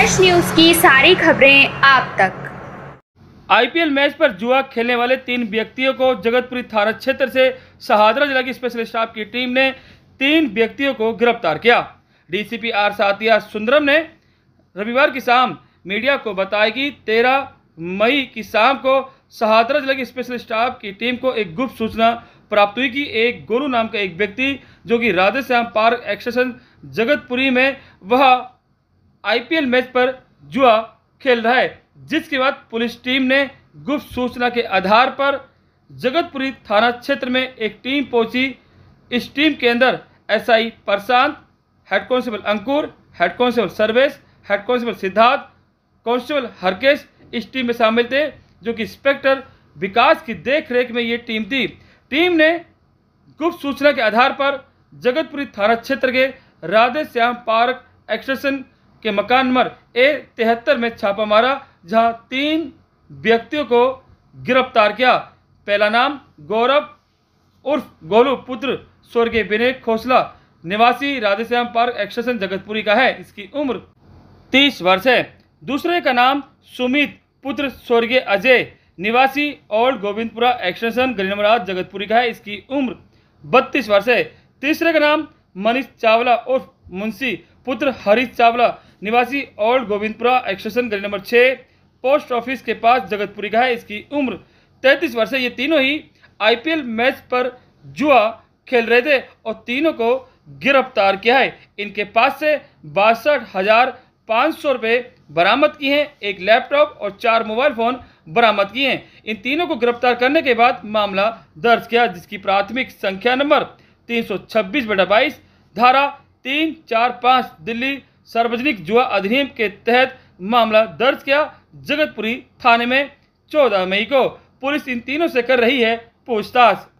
fresh news की सारी खबरें आप तक आईपीएल मैच पर जुआ खेलने वाले तीन व्यक्तियों को जगतपुरी थाना क्षेत्र से सहादरा जिला की स्पेशल स्टाफ की टीम ने तीन व्यक्तियों को गिरफ्तार किया डीसीपी आर सातिया सुंदरम ने रविवार की शाम मीडिया को बताया कि 13 मई की शाम को सहादरा जिला की स्पेशल स्टाफ की टीम को एक गुप्त सूचना प्राप्त हुई कि एक गोलू नाम का एक व्यक्ति जो कि राधेश्याम पार्क एक्सेशन जगतपुरी में वह आईपीएल मैच पर जुआ खेल रहा है जिसके बाद पुलिस टीम ने गुप्त सूचना के आधार पर जगतपुरी थाना क्षेत्र में एक टीम पहुंची इस टीम के अंदर SI Prashant head constable Ankur head constable Sarvesh head constable Siddharth constable Harkesh इस टीम में शामिल थे जो कि इंस्पेक्टर विकास की देखरेख में ये टीम थी टीम ने गुप्त सूचना के आधार पर जगतपुरी थाना क्षेत्र के राधे श्याम पार्क एक्सटेशन के मकान नंबर ए तिहत्तर में छापा मारा जहां तीन व्यक्तियों को गिरफ्तार किया पहला नाम गौरव उर्फ गोलू पुत्र स्वर्गीय विनय खोसला निवासी राधेश्याम पार्क एक्सटेशन जगतपुरी का है इसकी उम्र तीस वर्ष है दूसरे का नाम सुमित पुत्र स्वर्गीय अजय निवासी ओल्ड गोविंदपुरा एक्सटेंशन गली जगतपुरी का है इसकी उम्र बत्तीस वर्ष है तीसरे का नाम मनीष चावला उर्फ मुंशी पुत्र हरीश चावला निवासी ओल्ड गोविंदपुरा एक्सटेशन गली नंबर छः पोस्ट ऑफिस के पास जगतपुरी का है इसकी उम्र तैंतीस वर्ष है ये तीनों ही आईपीएल मैच पर जुआ खेल रहे थे और तीनों को गिरफ्तार किया है इनके पास से बासठ हज़ार पाँच सौ रुपये बरामद किए हैं एक लैपटॉप और चार मोबाइल फ़ोन बरामद किए हैं इन तीनों को गिरफ्तार करने के बाद मामला दर्ज किया जिसकी प्राथमिक संख्या नंबर तीन सौ छब्बीस बटा बाईस धारा तीन चार पाँच दिल्ली सार्वजनिक जुआ अधिनियम के तहत मामला दर्ज किया जगतपुरी थाने में चौदह मई को पुलिस इन तीनों से कर रही है पूछताछ